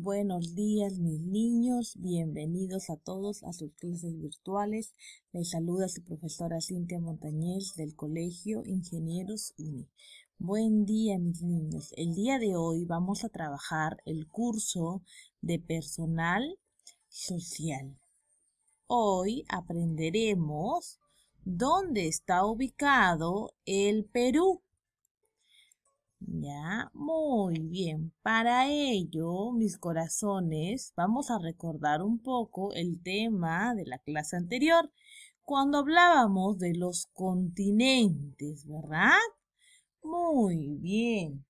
Buenos días mis niños, bienvenidos a todos a sus clases virtuales. Les saluda su profesora Cintia Montañez del Colegio Ingenieros UNI. Buen día mis niños, el día de hoy vamos a trabajar el curso de personal social. Hoy aprenderemos dónde está ubicado el Perú. Ya, muy bien. Para ello, mis corazones, vamos a recordar un poco el tema de la clase anterior, cuando hablábamos de los continentes, ¿verdad? Muy bien.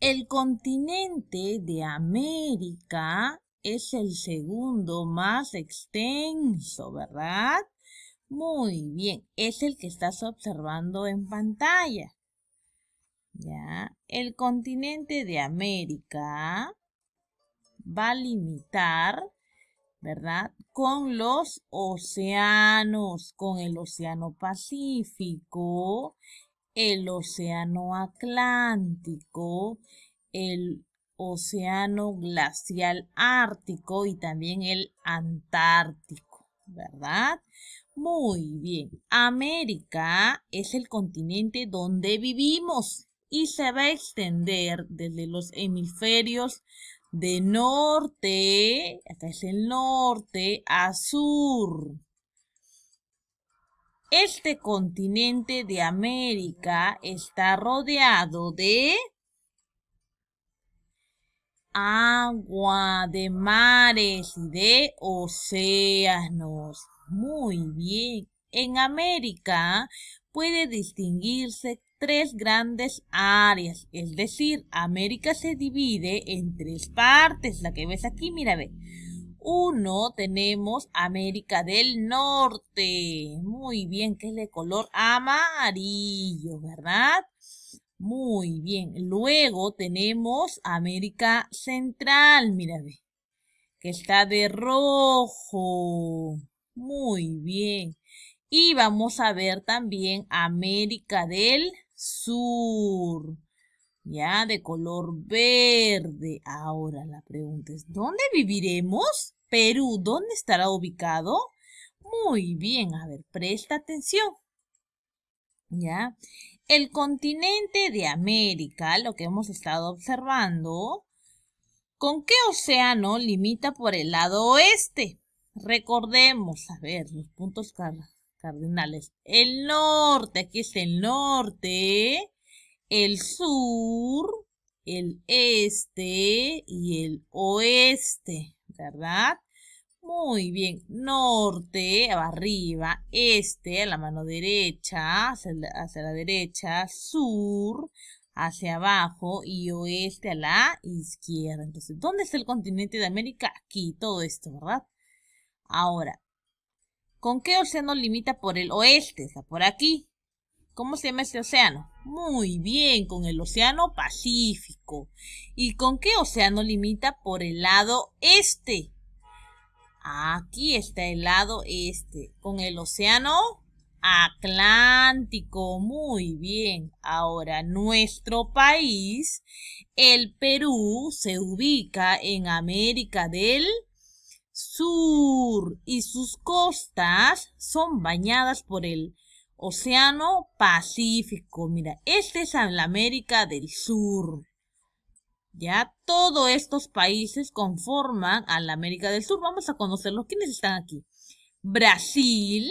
El continente de América es el segundo más extenso, ¿verdad? Muy bien, es el que estás observando en pantalla. ¿ya? El continente de América va a limitar, ¿verdad? Con los océanos, con el océano Pacífico, el océano Atlántico, el océano glacial ártico y también el antártico, ¿verdad? Muy bien. América es el continente donde vivimos y se va a extender desde los hemisferios de norte, acá es el norte, a sur. Este continente de América está rodeado de agua, de mares y de océanos. Muy bien. En América puede distinguirse tres grandes áreas, es decir, América se divide en tres partes, la que ves aquí, mira, ve. Uno tenemos América del Norte, muy bien, que es de color amarillo, ¿verdad? Muy bien, luego tenemos América Central, mira, ve, que está de rojo, muy bien. Y vamos a ver también América del sur, ya de color verde. Ahora la pregunta es, ¿dónde viviremos? Perú, ¿dónde estará ubicado? Muy bien, a ver, presta atención. ¿Ya? El continente de América, lo que hemos estado observando, ¿con qué océano limita por el lado oeste? Recordemos, a ver, los puntos cardinales. El norte, aquí es el norte, el sur, el este y el oeste, ¿verdad? Muy bien, norte, arriba, este, a la mano derecha, hacia la, hacia la derecha, sur, hacia abajo y oeste a la izquierda. Entonces, ¿dónde está el continente de América? Aquí, todo esto, ¿verdad? Ahora, ¿Con qué océano limita por el oeste? Está por aquí. ¿Cómo se llama este océano? Muy bien, con el océano Pacífico. ¿Y con qué océano limita por el lado este? Aquí está el lado este, con el océano Atlántico. Muy bien. Ahora, nuestro país, el Perú, se ubica en América del sur y sus costas son bañadas por el Océano Pacífico. Mira, este es la América del Sur. Ya todos estos países conforman a la América del Sur. Vamos a conocerlos. ¿Quiénes están aquí? Brasil,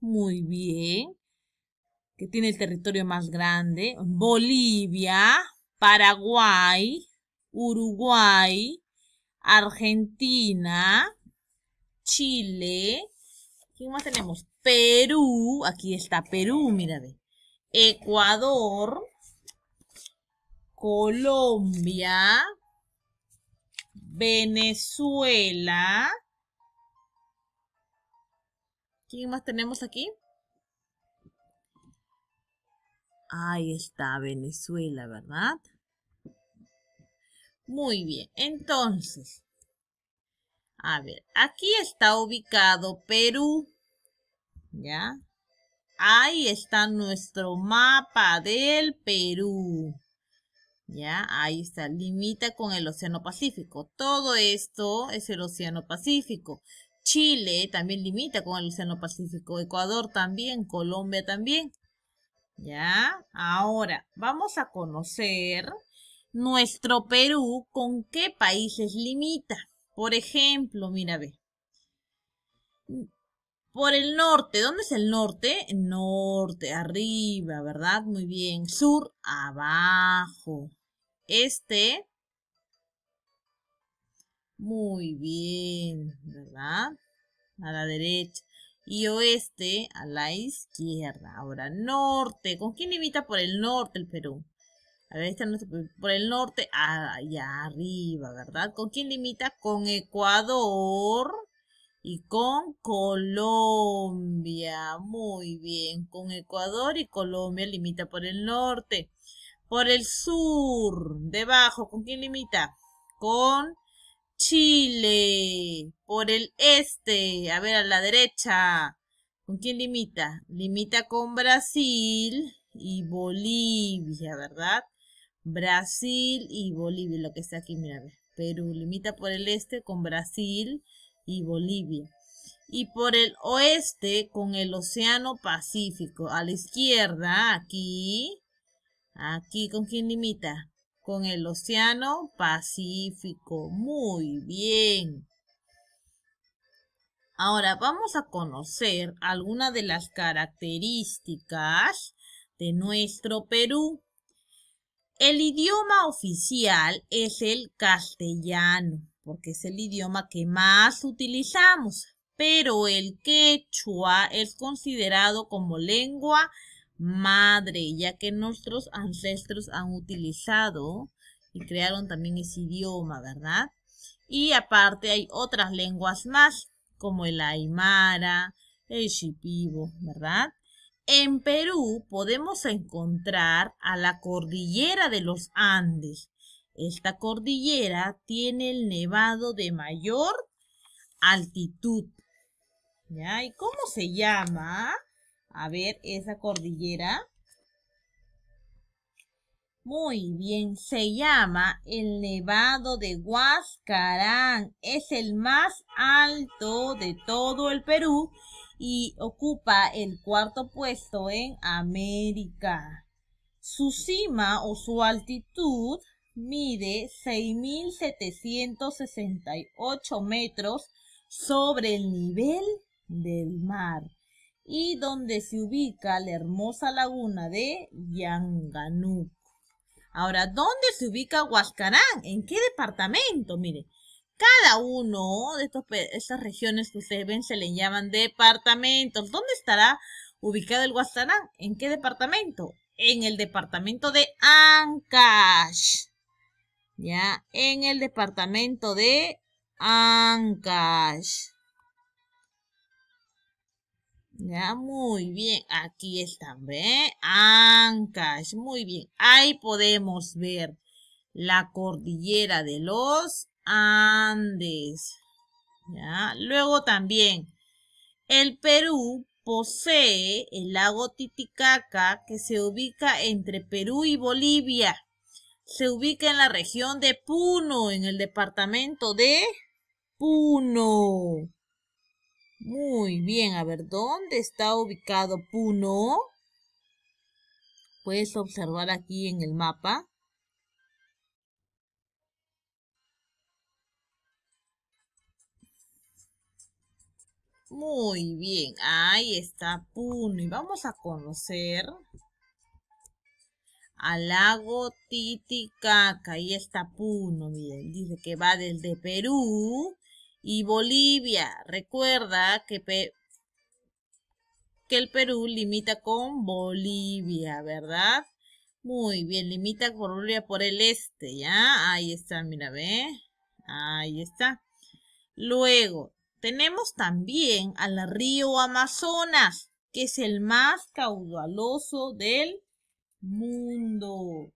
muy bien, que tiene el territorio más grande. Bolivia, Paraguay, Uruguay, Argentina, Chile. ¿Quién más tenemos? Perú. Aquí está Perú, mira, Ecuador. Colombia. Venezuela. ¿Quién más tenemos aquí? Ahí está Venezuela, ¿verdad? Muy bien, entonces, a ver, aquí está ubicado Perú. ¿Ya? Ahí está nuestro mapa del Perú. ¿Ya? Ahí está, limita con el Océano Pacífico. Todo esto es el Océano Pacífico. Chile también limita con el Océano Pacífico. Ecuador también, Colombia también. ¿Ya? Ahora, vamos a conocer nuestro Perú con qué países limita. Por ejemplo, mira, ve. Por el norte, ¿dónde es el norte? Norte, arriba, ¿verdad? Muy bien. Sur, abajo. Este. Muy bien, ¿verdad? A la derecha. Y oeste a la izquierda. Ahora, norte. ¿Con quién limita por el norte el Perú? A ver, está por el norte, allá arriba, ¿verdad? ¿Con quién limita? Con Ecuador y con Colombia. Muy bien, con Ecuador y Colombia limita por el norte. Por el sur, debajo, ¿con quién limita? Con Chile. Por el este, a ver, a la derecha. ¿Con quién limita? Limita con Brasil y Bolivia, ¿verdad? Brasil y Bolivia, lo que está aquí, mira, Perú limita por el este con Brasil y Bolivia. Y por el oeste con el Océano Pacífico. A la izquierda, aquí, aquí con quién limita? Con el Océano Pacífico. Muy bien. Ahora vamos a conocer algunas de las características de nuestro Perú. El idioma oficial es el castellano, porque es el idioma que más utilizamos, pero el quechua es considerado como lengua madre, ya que nuestros ancestros han utilizado y crearon también ese idioma, ¿verdad? Y aparte hay otras lenguas más, como el aymara, el shipibo, ¿verdad? En Perú podemos encontrar a la cordillera de los Andes. Esta cordillera tiene el nevado de mayor altitud. ¿Y cómo se llama? A ver, esa cordillera. Muy bien, se llama el Nevado de Huascarán. Es el más alto de todo el Perú y ocupa el cuarto puesto en América. Su cima o su altitud mide 6.768 metros sobre el nivel del mar y donde se ubica la hermosa laguna de Yanganuk. Ahora, ¿dónde se ubica Huascarán? ¿En qué departamento? Mire, cada uno de estos, estas regiones que ustedes ven se le llaman departamentos. ¿Dónde estará ubicado el Guastarán? ¿En qué departamento? En el departamento de Ancash. Ya, en el departamento de Ancash. Ya, muy bien. Aquí están, ¿ve? Ancash. Muy bien. Ahí podemos ver la cordillera de los Andes. Luego también, el Perú posee el lago Titicaca que se ubica entre Perú y Bolivia. Se ubica en la región de Puno, en el departamento de Puno. Muy bien, a ver, ¿dónde está ubicado Puno? Puedes observar aquí en el mapa. Muy bien, ahí está Puno. Y vamos a conocer al lago Titicaca. Ahí está Puno, miren, dice que va desde Perú y Bolivia. Recuerda que, que el Perú limita con Bolivia, ¿verdad? Muy bien, limita con Bolivia por el este, ¿ya? Ahí está, mira, ve. Ahí está. Luego, tenemos también al río Amazonas, que es el más caudaloso del mundo.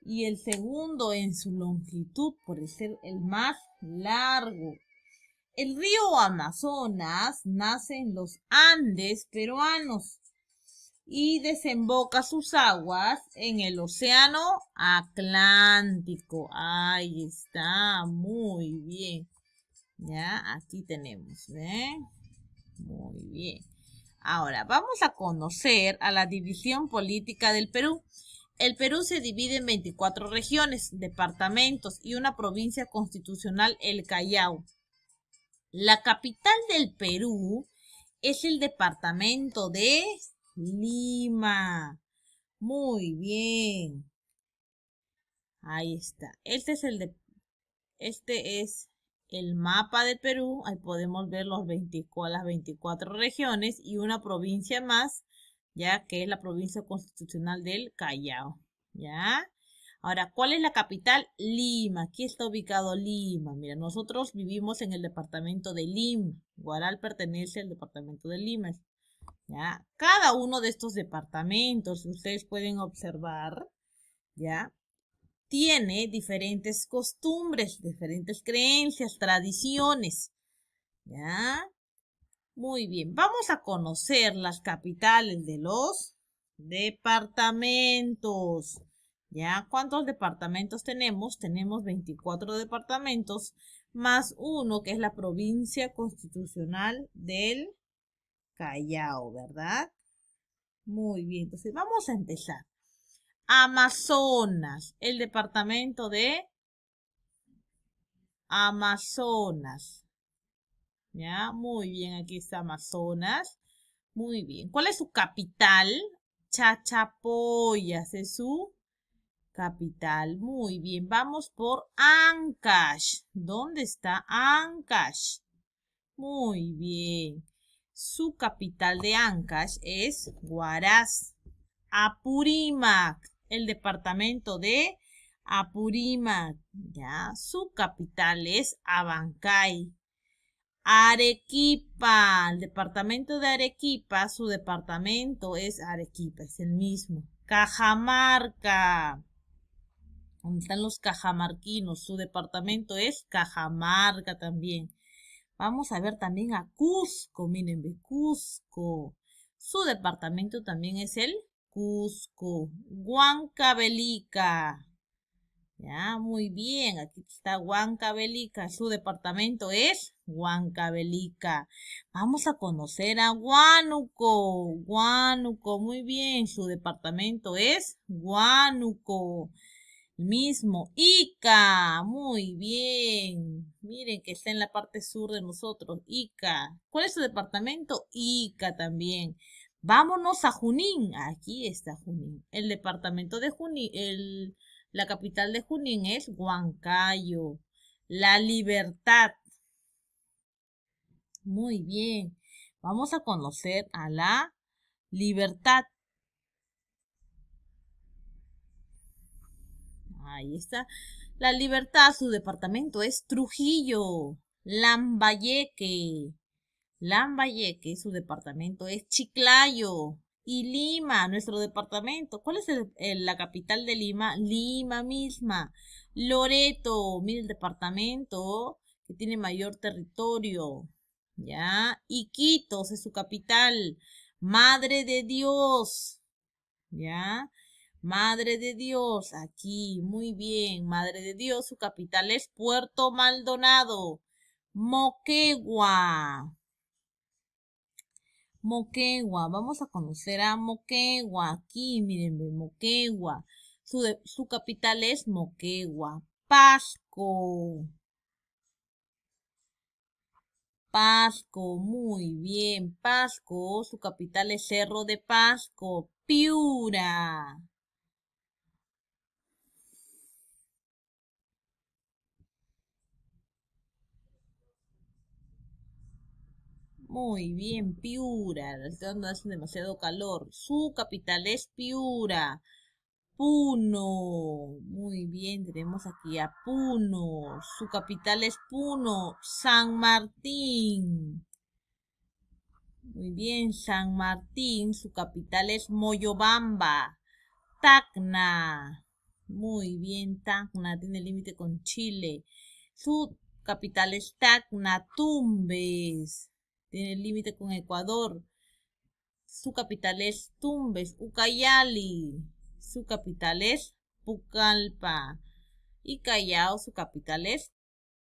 Y el segundo en su longitud, por ser el más largo. El río Amazonas nace en los Andes peruanos y desemboca sus aguas en el océano Atlántico. Ahí está, muy bien. Ya, aquí tenemos, ¿eh? Muy bien. Ahora, vamos a conocer a la división política del Perú. El Perú se divide en 24 regiones, departamentos y una provincia constitucional, el Callao. La capital del Perú es el departamento de Lima. Muy bien. Ahí está. Este es el de... Este es el mapa de Perú, ahí podemos ver los las 24 regiones y una provincia más, ya que es la provincia constitucional del Callao, ¿ya? Ahora, ¿cuál es la capital? Lima. Aquí está ubicado Lima. Mira, nosotros vivimos en el departamento de Lima. Guaral pertenece al departamento de Lima. ¿ya? Cada uno de estos departamentos, ustedes pueden observar, ¿ya? tiene diferentes costumbres, diferentes creencias, tradiciones. ¿Ya? Muy bien, vamos a conocer las capitales de los departamentos. ¿Ya? ¿Cuántos departamentos tenemos? Tenemos 24 departamentos más uno que es la provincia constitucional del Callao, ¿verdad? Muy bien, entonces vamos a empezar. Amazonas, el departamento de Amazonas. ¿Ya? Muy bien, aquí está Amazonas. Muy bien. ¿Cuál es su capital? Chachapoyas es su capital. Muy bien, vamos por Ancash. ¿Dónde está Ancash? Muy bien. Su capital de Ancash es Huaraz. Apurímac el departamento de Apurímac, ya, su capital es Abancay. Arequipa, el departamento de Arequipa, su departamento es Arequipa, es el mismo. Cajamarca, donde están los cajamarquinos, su departamento es Cajamarca también. Vamos a ver también a Cusco, miren, Cusco. Su departamento también es el Cusco, Huancavelica. Ya, muy bien, aquí está Huancavelica, su departamento es Huancavelica. Vamos a conocer a Huánuco, Huánuco, muy bien, su departamento es Huánuco. Mismo, Ica, muy bien. Miren que está en la parte sur de nosotros, Ica. ¿Cuál es su departamento? Ica también. Vámonos a Junín. Aquí está Junín. El departamento de Junín, el, la capital de Junín es Huancayo. La libertad. Muy bien. Vamos a conocer a la libertad. Ahí está. La libertad, su departamento es Trujillo, Lambayeque. Lambayeque, su departamento es Chiclayo. Y Lima, nuestro departamento. ¿Cuál es la capital de Lima? Lima misma. Loreto, mire el departamento que tiene mayor territorio. ¿Ya? Iquitos es su capital. Madre de Dios. ¿Ya? Madre de Dios, aquí, muy bien. Madre de Dios, su capital es Puerto Maldonado. Moquegua. Moquegua. Vamos a conocer a Moquegua. Aquí, miren, Moquegua. Su, su capital es Moquegua. Pasco. Pasco, muy bien. Pasco, su capital es Cerro de Pasco. Piura. Muy bien, Piura. No hace demasiado calor. Su capital es Piura. Puno. Muy bien, tenemos aquí a Puno. Su capital es Puno. San Martín. Muy bien, San Martín. Su capital es Moyobamba. Tacna. Muy bien, Tacna. Tiene límite con Chile. Su capital es Tacna. Tumbes tiene límite con Ecuador. Su capital es Tumbes, Ucayali. Su capital es Pucallpa. Y Callao, su capital es